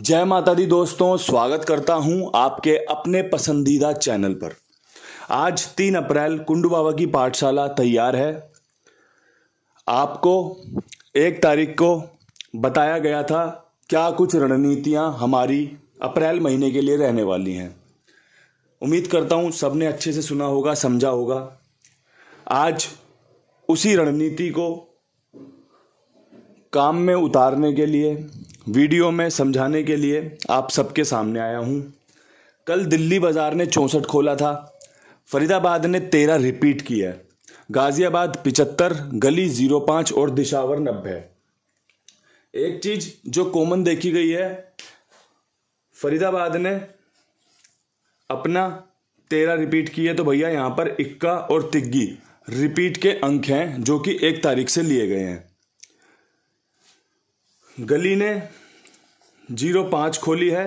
जय माता दी दोस्तों स्वागत करता हूं आपके अपने पसंदीदा चैनल पर आज तीन अप्रैल कुंडू बाबा की पाठशाला तैयार है आपको एक तारीख को बताया गया था क्या कुछ रणनीतियां हमारी अप्रैल महीने के लिए रहने वाली हैं उम्मीद करता हूं सबने अच्छे से सुना होगा समझा होगा आज उसी रणनीति को काम में उतारने के लिए वीडियो में समझाने के लिए आप सबके सामने आया हूँ कल दिल्ली बाज़ार ने चौंसठ खोला था फरीदाबाद ने तेरह रिपीट किया है गाज़ियाबाद पिचहत्तर गली ज़ीरो पाँच और दिशावर नब्बे एक चीज़ जो कॉमन देखी गई है फरीदाबाद ने अपना तेरह रिपीट किया है तो भैया यहाँ पर इक्का और तिग्गी रिपीट के अंक हैं जो कि एक तारीख से लिए गए हैं गली ने जीरो पाँच खोली है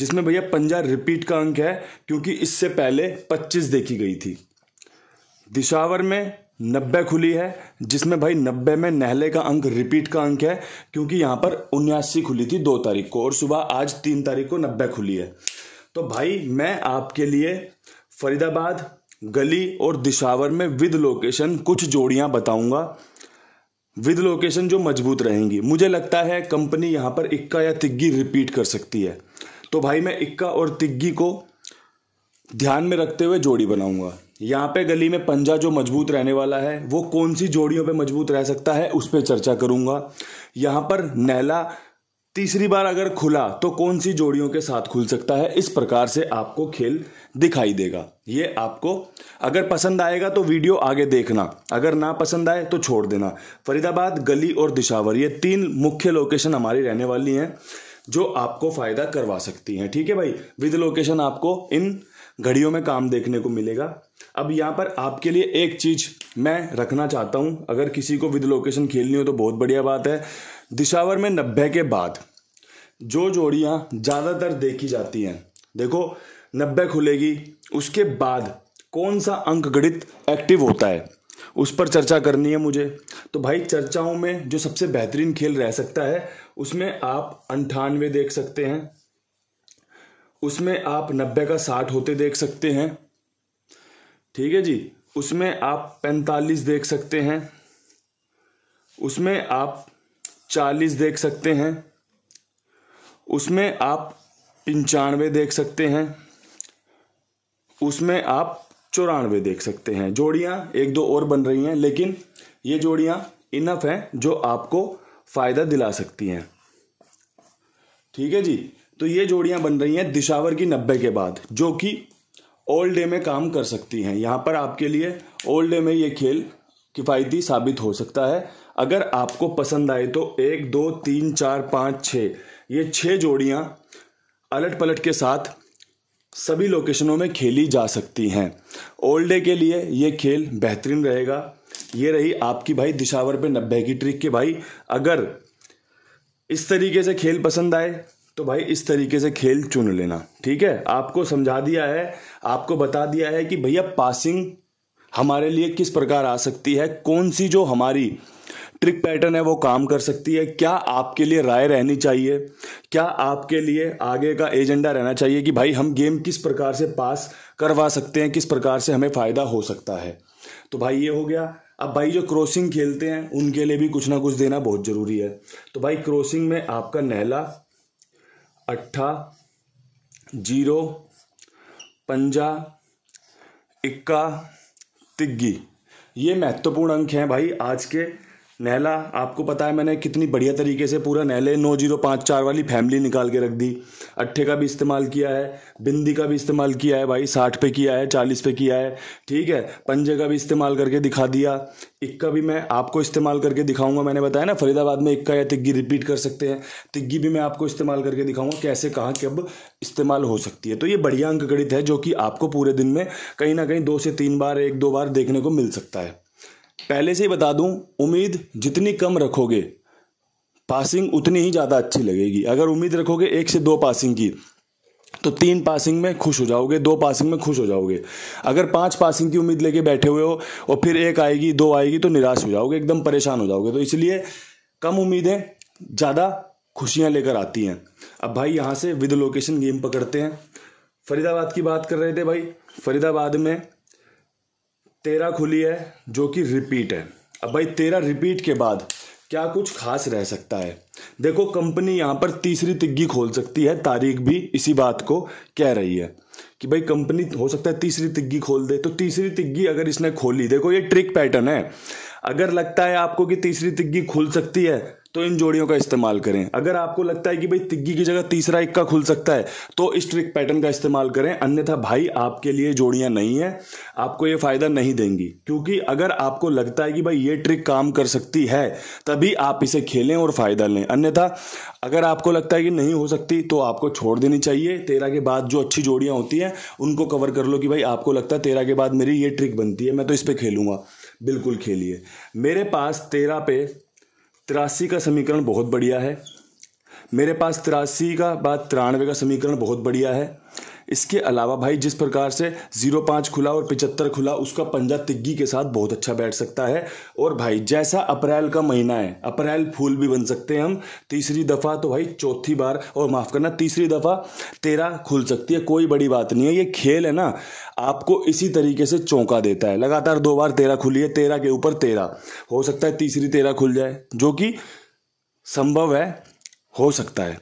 जिसमें भैया पंजा रिपीट का अंक है क्योंकि इससे पहले पच्चीस देखी गई थी दिशावर में नब्बे खुली है जिसमें भाई नब्बे में नहले का अंक रिपीट का अंक है क्योंकि यहाँ पर उन्यासी खुली थी दो तारीख को और सुबह आज तीन तारीख को नब्बे खुली है तो भाई मैं आपके लिए फरीदाबाद गली और दिशावर में विद लोकेशन कुछ जोड़ियाँ बताऊँगा विद लोकेशन जो मजबूत रहेंगी मुझे लगता है कंपनी यहाँ पर इक्का या तिग्गी रिपीट कर सकती है तो भाई मैं इक्का और तिग्गी को ध्यान में रखते हुए जोड़ी बनाऊंगा यहाँ पे गली में पंजा जो मजबूत रहने वाला है वो कौन सी जोड़ियों पे मजबूत रह सकता है उस पर चर्चा करूंगा यहाँ पर नैला तीसरी बार अगर खुला तो कौन सी जोड़ियों के साथ खुल सकता है इस प्रकार से आपको खेल दिखाई देगा ये आपको अगर पसंद आएगा तो वीडियो आगे देखना अगर ना पसंद आए तो छोड़ देना फरीदाबाद गली और दिशावर ये तीन मुख्य लोकेशन हमारी रहने वाली हैं जो आपको फ़ायदा करवा सकती हैं ठीक है भाई विद लोकेशन आपको इन घड़ियों में काम देखने को मिलेगा अब यहाँ पर आपके लिए एक चीज़ मैं रखना चाहता हूँ अगर किसी को विद लोकेशन खेलनी हो तो बहुत बढ़िया बात है दिशावर में नब्बे के बाद जो जोड़ियाँ ज़्यादातर देखी जाती हैं देखो नब्बे खुलेगी उसके बाद कौन सा अंक गणित एक्टिव होता है उस पर चर्चा करनी है मुझे तो भाई चर्चाओं में जो सबसे बेहतरीन खेल रह सकता है उसमें आप अंठानवे देख सकते हैं उसमें आप नब्बे का साठ होते देख सकते हैं ठीक है जी उसमें आप पैंतालीस देख सकते हैं उसमें आप चालीस देख सकते हैं उसमें आप पंचानवे देख सकते हैं उसमें आप चौरानवे देख सकते हैं जोड़ियाँ एक दो और बन रही हैं लेकिन ये जोड़ियाँ इनफ हैं जो आपको फ़ायदा दिला सकती हैं ठीक है जी तो ये जोड़ियां बन रही हैं दिशावर की नब्बे के बाद जो कि ओल्ड डे में काम कर सकती हैं यहाँ पर आपके लिए ओल्ड डे में ये खेल किफ़ायती साबित हो सकता है अगर आपको पसंद आए तो एक दो तीन चार पाँच छः ये छः जोड़ियाँ अलट पलट के साथ सभी लोकेशनों में खेली जा सकती हैं ओल्ड डे के लिए ये खेल बेहतरीन रहेगा ये रही आपकी भाई दिशावर पे नब्बे की ट्रिक के भाई अगर इस तरीके से खेल पसंद आए तो भाई इस तरीके से खेल चुन लेना ठीक है आपको समझा दिया है आपको बता दिया है कि भैया पासिंग हमारे लिए किस प्रकार आ सकती है कौन सी जो हमारी ट्रिक पैटर्न है वो काम कर सकती है क्या आपके लिए राय रहनी चाहिए क्या आपके लिए आगे का एजेंडा रहना चाहिए कि भाई हम गेम किस प्रकार से पास करवा सकते हैं किस प्रकार से हमें फ़ायदा हो सकता है तो भाई ये हो गया अब भाई जो क्रॉसिंग खेलते हैं उनके लिए भी कुछ ना कुछ देना बहुत ज़रूरी है तो भाई क्रॉसिंग में आपका नहला अट्ठा जीरो पंजा इक्का तिग्गी ये महत्वपूर्ण अंक हैं भाई आज के नहला आपको पता है मैंने कितनी बढ़िया तरीके से पूरा नहले नौ जीरो पाँच चार वाली फैमिली निकाल के रख दी अट्ठे का भी इस्तेमाल किया है बिंदी का भी इस्तेमाल किया है भाई साठ पे किया है चालीस पे किया है ठीक है पंजे का भी इस्तेमाल करके दिखा दिया इक्का भी मैं आपको इस्तेमाल करके दिखाऊंगा मैंने बताया ना फरीदाबाद में इक्का या तिग्गी रिपीट कर सकते हैं तिग्गी भी मैं आपको इस्तेमाल करके दिखाऊंगा कैसे कहाँ कब इस्तेमाल हो सकती है तो ये बढ़िया अंकगणित है जो कि आपको पूरे दिन में कहीं ना कहीं दो से तीन बार एक दो बार देखने को मिल सकता है पहले से ही बता दूं उम्मीद जितनी कम रखोगे पासिंग उतनी ही ज़्यादा अच्छी लगेगी अगर उम्मीद रखोगे एक से दो पासिंग की तो तीन पासिंग में खुश हो जाओगे दो पासिंग में खुश हो जाओगे अगर पांच पासिंग की उम्मीद लेके बैठे हुए हो और फिर एक आएगी दो आएगी तो निराश हो जाओगे एकदम परेशान हो जाओगे तो इसलिए कम उम्मीदें ज़्यादा खुशियाँ लेकर आती हैं अब भाई यहाँ से विद लोकेशन गेम पकड़ते हैं फरीदाबाद की बात कर रहे थे भाई फरीदाबाद में तेरह खुली है जो कि रिपीट है अब भाई तेरह रिपीट के बाद क्या कुछ खास रह सकता है देखो कंपनी यहाँ पर तीसरी तिग्गी खोल सकती है तारीख भी इसी बात को कह रही है कि भाई कंपनी हो सकता है तीसरी तिग्गी खोल दे तो तीसरी तिग्गी अगर इसने खोली देखो ये ट्रिक पैटर्न है अगर लगता है आपको कि तीसरी तिग्गी खुल सकती है तो इन जोड़ियों का इस्तेमाल करें अगर आपको लगता है कि भाई तिग्गी की जगह तीसरा इक्का खुल सकता है तो इस ट्रिक पैटर्न का इस्तेमाल करें अन्यथा भाई आपके लिए जोड़ियां नहीं है आपको ये फायदा नहीं देंगी क्योंकि अगर आपको लगता है कि भाई ये ट्रिक काम कर सकती है तभी आप इसे खेलें और फायदा लें अन्यथा अगर आपको लगता है कि नहीं हो सकती तो आपको छोड़ देनी चाहिए तेरह के बाद जो अच्छी जोड़ियाँ होती हैं उनको कवर कर लो कि भाई आपको लगता है तेरह के बाद मेरी ये ट्रिक बनती है मैं तो इस पर खेलूँगा बिल्कुल खेलिए मेरे पास तेरह पे तिरासी का समीकरण बहुत बढ़िया है मेरे पास तिरासी का बाद तिरानवे का समीकरण बहुत बढ़िया है इसके अलावा भाई जिस प्रकार से जीरो पाँच खुला और पिचहत्तर खुला उसका पंजा तिग्गी के साथ बहुत अच्छा बैठ सकता है और भाई जैसा अप्रैल का महीना है अप्रैल फूल भी बन सकते हैं हम तीसरी दफ़ा तो भाई चौथी बार और माफ़ करना तीसरी दफ़ा तेरह खुल सकती है कोई बड़ी बात नहीं है ये खेल है ना आपको इसी तरीके से चौंका देता है लगातार दो बार तेरह खुली है तेरह के ऊपर तेरह हो सकता है तीसरी तेरह खुल जाए जो कि संभव है हो सकता है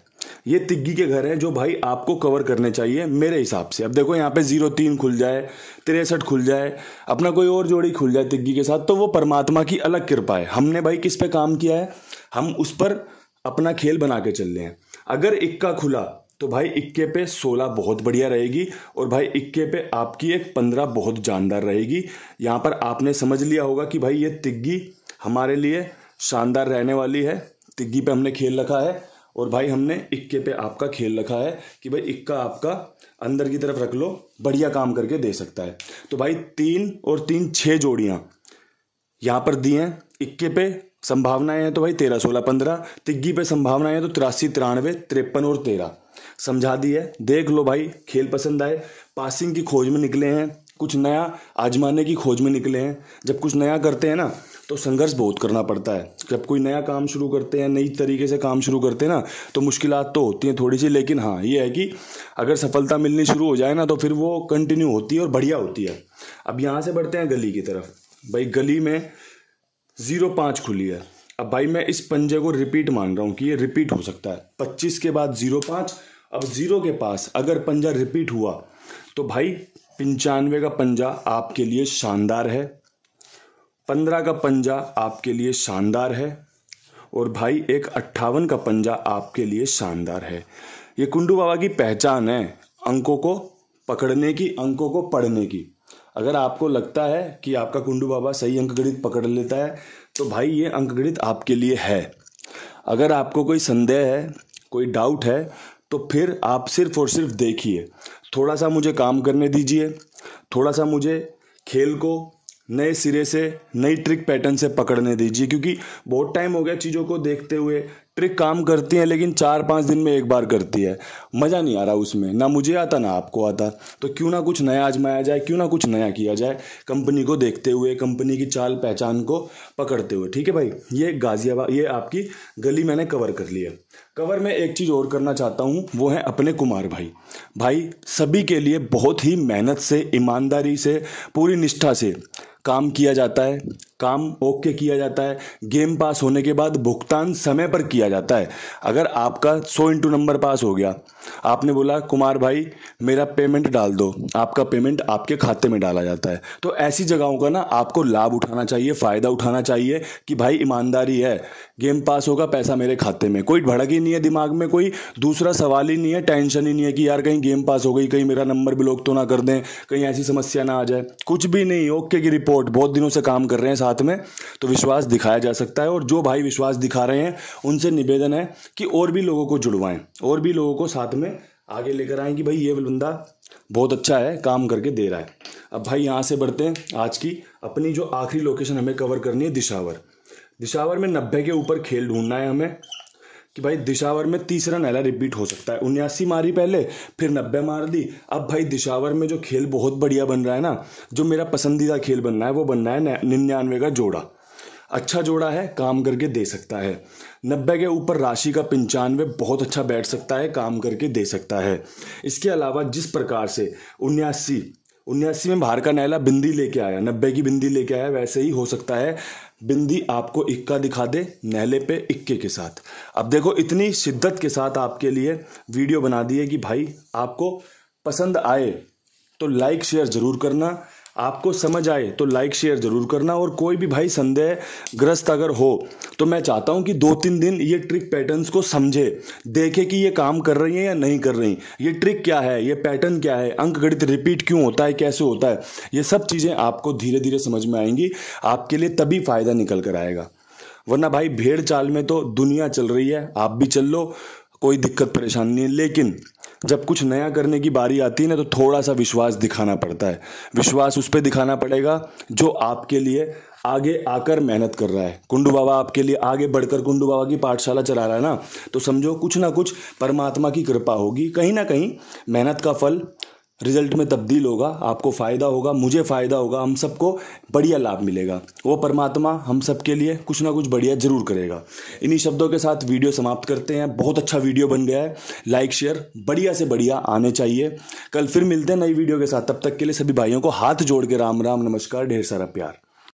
ये तिग्गी के घर हैं जो भाई आपको कवर करने चाहिए मेरे हिसाब से अब देखो यहाँ पे जीरो तीन खुल जाए तिरसठ खुल जाए अपना कोई और जोड़ी खुल जाए तिग्गी के साथ तो वो परमात्मा की अलग कृपा है हमने भाई किस पे काम किया है हम उस पर अपना खेल बना के चल रहे हैं अगर इक्का खुला तो भाई इक्के पे सोलह बहुत बढ़िया रहेगी और भाई इक्के पे आपकी एक पंद्रह बहुत जानदार रहेगी यहाँ पर आपने समझ लिया होगा कि भाई ये तिग्गी हमारे लिए शानदार रहने वाली है तिग्गी पे हमने खेल रखा है और भाई हमने इक्के पे आपका खेल रखा है कि भाई इक्का आपका अंदर की तरफ रख लो बढ़िया काम करके दे सकता है तो भाई तीन और तीन छः जोड़ियाँ यहाँ पर दी हैं इक्के पे संभावनाएं हैं तो भाई तेरह सोलह पंद्रह तिग्गी पे संभावनाएं हैं तो तिरासी तिरानवे तिरपन और तेरह समझा दी है देख लो भाई खेल पसंद आए पासिंग की खोज में निकले हैं कुछ नया आजमाने की खोज में निकले हैं जब कुछ नया करते हैं ना तो संघर्ष बहुत करना पड़ता है जब कोई नया काम शुरू करते हैं नई तरीके से काम शुरू करते हैं ना तो मुश्किल तो होती हैं थोड़ी सी लेकिन हाँ ये है कि अगर सफलता मिलनी शुरू हो जाए ना तो फिर वो कंटिन्यू होती है और बढ़िया होती है अब यहाँ से बढ़ते हैं गली की तरफ भाई गली में ज़ीरो पाँच खुली है अब भाई मैं इस पंजे को रिपीट मान रहा हूँ कि ये रिपीट हो सकता है पच्चीस के बाद ज़ीरो पाँच अब ज़ीरो के पास अगर पंजा रिपीट हुआ तो भाई पंचानवे का पंजा आपके लिए शानदार है पंद्रह का पंजा आपके लिए शानदार है और भाई एक अट्ठावन का पंजा आपके लिए शानदार है ये कुंडू बाबा की पहचान है अंकों को पकड़ने की अंकों को पढ़ने की अगर आपको लगता है कि आपका कुंडू बाबा सही अंकगणित पकड़ लेता है तो भाई ये अंकगणित आपके लिए है अगर आपको कोई संदेह है कोई डाउट है तो फिर आप सिर्फ और सिर्फ देखिए थोड़ा सा मुझे काम करने दीजिए थोड़ा सा मुझे खेल को नए सिरे से नई ट्रिक पैटर्न से पकड़ने दीजिए क्योंकि बहुत टाइम हो गया चीज़ों को देखते हुए ट्रिक काम करती है लेकिन चार पाँच दिन में एक बार करती है मज़ा नहीं आ रहा उसमें ना मुझे आता ना आपको आता तो क्यों ना कुछ नया आजमाया जाए क्यों ना कुछ नया किया जाए कंपनी को देखते हुए कंपनी की चाल पहचान को पकड़ते हुए ठीक है भाई ये गाज़ियाबाद ये आपकी गली मैंने कवर कर ली है कवर में एक चीज़ और करना चाहता हूँ वो है अपने कुमार भाई भाई सभी के लिए बहुत ही मेहनत से ईमानदारी से पूरी निष्ठा से काम किया जाता है काम ओके किया जाता है गेम पास होने के बाद भुगतान समय पर किया जाता है अगर आपका सौ इंटू नंबर पास हो गया आपने बोला कुमार भाई मेरा पेमेंट डाल दो आपका पेमेंट आपके खाते में डाला जाता है तो ऐसी जगहों का ना आपको लाभ उठाना चाहिए फ़ायदा उठाना चाहिए कि भाई ईमानदारी है गेम पास होगा पैसा मेरे खाते में कोई भड़क ही नहीं है दिमाग में कोई दूसरा सवाल ही नहीं है टेंशन ही नहीं है कि यार कहीं गेम पास हो गई कहीं मेरा नंबर ब्लॉक तो ना कर दें कहीं ऐसी समस्या ना आ जाए कुछ भी नहीं ओके की रिपोर्ट बहुत दिनों से काम कर रहे हैं साथ में तो विश्वास दिखाया जा सकता है और जो भाई विश्वास दिखा रहे हैं उनसे निवेदन है कि और भी लोगों को जुड़वाएं और भी लोगों को साथ में आगे लेकर आएँ कि भाई ये बंदा बहुत अच्छा है काम करके दे रहा है अब भाई यहाँ से बढ़ते हैं आज की अपनी जो आखिरी लोकेशन हमें कवर करनी है दिशावर दिशावर में नब्बे के ऊपर खेल ढूंढना है हमें कि भाई दिशावर में तीसरा नैला रिपीट हो सकता है उन्यासी मारी पहले फिर नब्बे मार दी अब भाई दिशावर में जो खेल बहुत बढ़िया बन रहा है ना जो मेरा पसंदीदा खेल बनना है वो बनना है निन्यानवे का जोड़ा अच्छा जोड़ा है काम करके दे सकता है नब्बे के ऊपर राशि का पंचानवे बहुत अच्छा बैठ सकता है काम करके दे सकता है इसके अलावा जिस प्रकार से उन्यासी उन्यासी में बाहर का नैला बिंदी लेके आया नब्बे की बिंदी लेके आया वैसे ही हो सकता है बिंदी आपको इक्का दिखा दे नहले पे इक्के के साथ अब देखो इतनी शिद्दत के साथ आपके लिए वीडियो बना दिए कि भाई आपको पसंद आए तो लाइक शेयर ज़रूर करना आपको समझ आए तो लाइक शेयर ज़रूर करना और कोई भी भाई संदेह ग्रस्त अगर हो तो मैं चाहता हूँ कि दो तीन दिन ये ट्रिक पैटर्न्स को समझे देखे कि ये काम कर रही हैं या नहीं कर रही ये ट्रिक क्या है ये पैटर्न क्या है अंक गणित रिपीट क्यों होता है कैसे होता है ये सब चीज़ें आपको धीरे धीरे समझ में आएंगी आपके लिए तभी फ़ायदा निकल कर आएगा वरना भाई भेड़ चाल में तो दुनिया चल रही है आप भी चल लो कोई दिक्कत परेशानी नहीं लेकिन जब कुछ नया करने की बारी आती है ना तो थोड़ा सा विश्वास दिखाना पड़ता है विश्वास उस पर दिखाना पड़ेगा जो आपके लिए आगे आकर मेहनत कर रहा है कुंडू बाबा आपके लिए आगे बढ़कर कुंडू बाबा की पाठशाला चला रहा है ना तो समझो कुछ ना कुछ परमात्मा की कृपा होगी कहीं ना कहीं मेहनत का फल रिजल्ट में तब्दील होगा आपको फ़ायदा होगा मुझे फ़ायदा होगा हम सबको बढ़िया लाभ मिलेगा वो परमात्मा हम सब के लिए कुछ ना कुछ बढ़िया ज़रूर करेगा इन्हीं शब्दों के साथ वीडियो समाप्त करते हैं बहुत अच्छा वीडियो बन गया है लाइक शेयर बढ़िया से बढ़िया आने चाहिए कल फिर मिलते हैं नई वीडियो के साथ तब तक के लिए सभी भाइयों को हाथ जोड़ के राम राम नमस्कार ढेर सारा प्यार